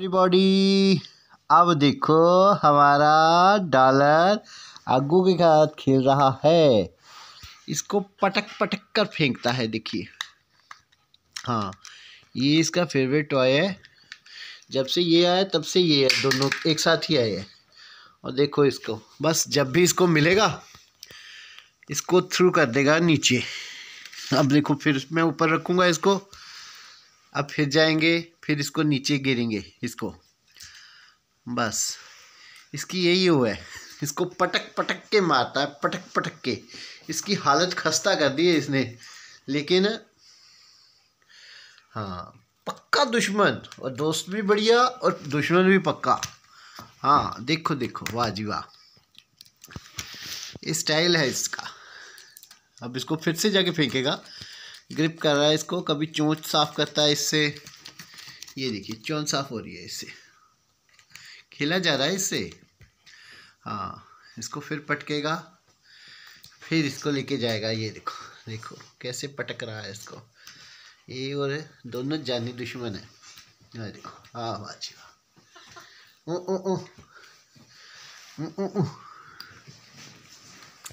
everybody अब देखो हमारा डॉलर आगू के साथ खेल रहा है इसको पटक पटक कर फेंकता है देखिए हाँ ये इसका फेवरेट टॉय है जब से ये आया तब से ये है दोनों एक साथ ही आए हैं और देखो इसको बस जब भी इसको मिलेगा इसको थ्रू कर देगा नीचे अब देखो फिर मैं ऊपर रखूँगा इसको अब फिर जाएंगे फिर इसको नीचे गिरेंगे इसको बस इसकी यही हुआ है इसको पटक पटक के मारता है पटक पटक के इसकी हालत खस्ता कर दी है इसने लेकिन हाँ पक्का दुश्मन और दोस्त भी बढ़िया और दुश्मन भी पक्का हाँ देखो देखो वाह जी वाह स्टाइल है इसका अब इसको फिर से जाके फेंकेगा ग्रिप कर रहा है इसको कभी चोंच साफ़ करता है इससे ये देखिए चोंच साफ़ हो रही है इससे खेला जा रहा है इससे हाँ इसको फिर पटकेगा फिर इसको लेके जाएगा ये देखो देखो कैसे पटक रहा है इसको ये और दोनों जानी दुश्मन है देखो हाँ बाजी वाह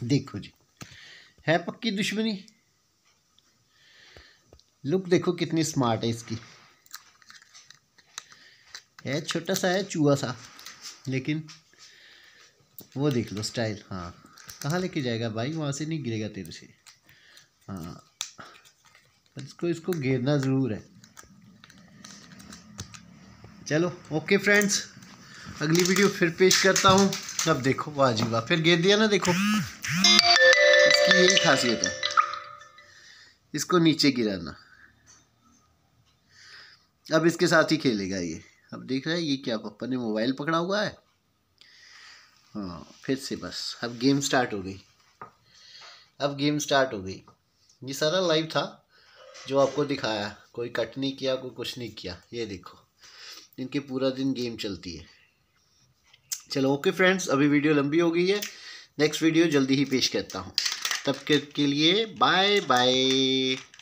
देखो जी है पक्की दुश्मनी लुक देखो कितनी स्मार्ट है इसकी है छोटा सा है चूहा सा लेकिन वो देख लो स्टाइल हाँ कहाँ लेके जाएगा भाई वहाँ से नहीं गिरेगा तेरे से हाँ इसको इसको घेरना ज़रूर है चलो ओके फ्रेंड्स अगली वीडियो फिर पेश करता हूँ अब देखो वाह जी वाह फिर घेर दिया ना देखो इसकी यही खासियत है इसको नीचे गिराना अब इसके साथ ही खेलेगा ये अब देख रहे हैं ये क्या पप्पा ने मोबाइल पकड़ा हुआ है हाँ फिर से बस अब गेम स्टार्ट हो गई अब गेम स्टार्ट हो गई ये सारा लाइव था जो आपको दिखाया कोई कट नहीं किया कोई कुछ नहीं किया ये देखो इनके पूरा दिन गेम चलती है चलो ओके फ्रेंड्स अभी वीडियो लंबी हो गई है नेक्स्ट वीडियो जल्दी ही पेश करता हूँ तब के, के लिए बाय बाय